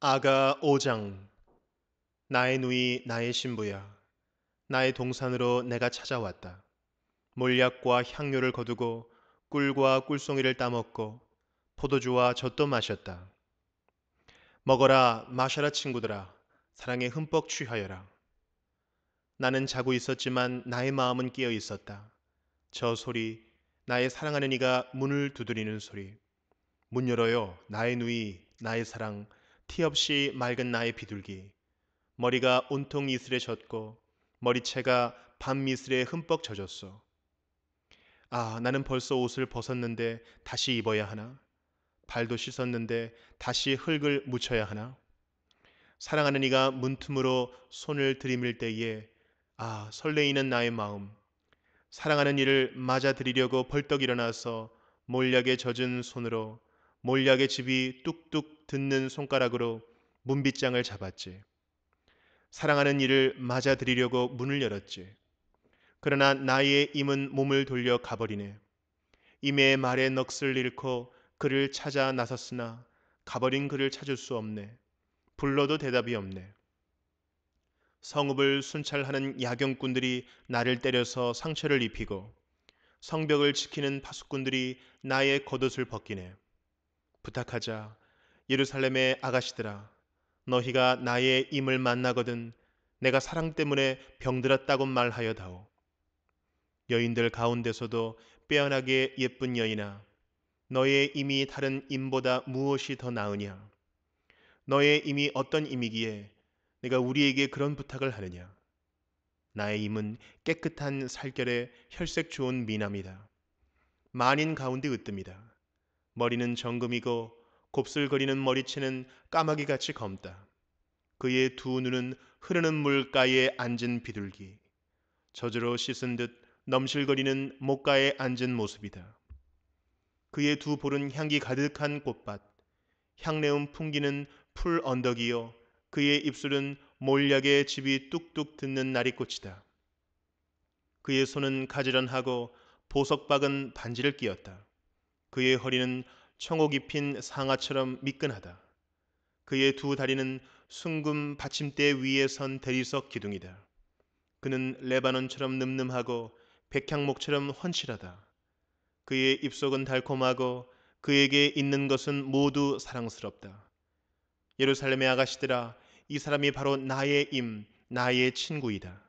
아가 5장 나의 누이 나의 신부야 나의 동산으로 내가 찾아왔다. 몰약과 향료를 거두고 꿀과 꿀송이를 따먹고 포도주와 젖도 마셨다. 먹어라 마셔라 친구들아 사랑에 흠뻑 취하여라. 나는 자고 있었지만 나의 마음은 깨어 있었다. 저 소리 나의 사랑하는 이가 문을 두드리는 소리 문 열어요 나의 누이 나의 사랑 티 없이 맑은 나의 비둘기 머리가 온통 이슬에 젖고 머리채가 밤미슬에 흠뻑 젖었어. 아, 나는 벌써 옷을 벗었는데 다시 입어야 하나? 발도 씻었는데 다시 흙을 묻혀야 하나? 사랑하는 이가 문틈으로 손을 들이밀 때에 아, 설레이는 나의 마음. 사랑하는 이를 맞아들이려고 벌떡 일어나서 몰약에 젖은 손으로 몰약의 집이 뚝뚝 듣는 손가락으로 문빗장을 잡았지. 사랑하는 이를 맞아들이려고 문을 열었지. 그러나 나의 임은 몸을 돌려 가버리네. 임의 말에 넋을 잃고 그를 찾아 나섰으나 가버린 그를 찾을 수 없네. 불러도 대답이 없네. 성읍을 순찰하는 야경꾼들이 나를 때려서 상처를 입히고 성벽을 지키는 파수꾼들이 나의 겉옷을 벗기네. 부탁하자 예루살렘의 아가씨들아 너희가 나의 임을 만나거든 내가 사랑 때문에 병들었다고 말하여다오. 여인들 가운데서도 빼어나게 예쁜 여인아 너의 임이 다른 임보다 무엇이 더 나으냐? 너의 임이 어떤 임이기에 내가 우리에게 그런 부탁을 하느냐? 나의 임은 깨끗한 살결에 혈색 좋은 미남이다. 만인 가운데 으뜸이다. 머리는 정금이고 곱슬거리는 머리채는 까마귀같이 검다. 그의 두 눈은 흐르는 물가에 앉은 비둘기, 저절로 씻은 듯 넘실거리는 목가에 앉은 모습이다. 그의 두 볼은 향기 가득한 꽃밭, 향내음 풍기는 풀 언덕이요. 그의 입술은 몰약의 집이 뚝뚝 듣는 나리꽃이다. 그의 손은 가지런하고 보석박은 반지를 끼었다. 그의 허리는 청옥이 힌 상아처럼 미끈하다. 그의 두 다리는 숭금 받침대 위에 선 대리석 기둥이다. 그는 레바논처럼 늠름하고 백향목처럼 헌칠하다. 그의 입속은 달콤하고 그에게 있는 것은 모두 사랑스럽다. 예루살렘의 아가씨들아, 이 사람이 바로 나의 임, 나의 친구이다.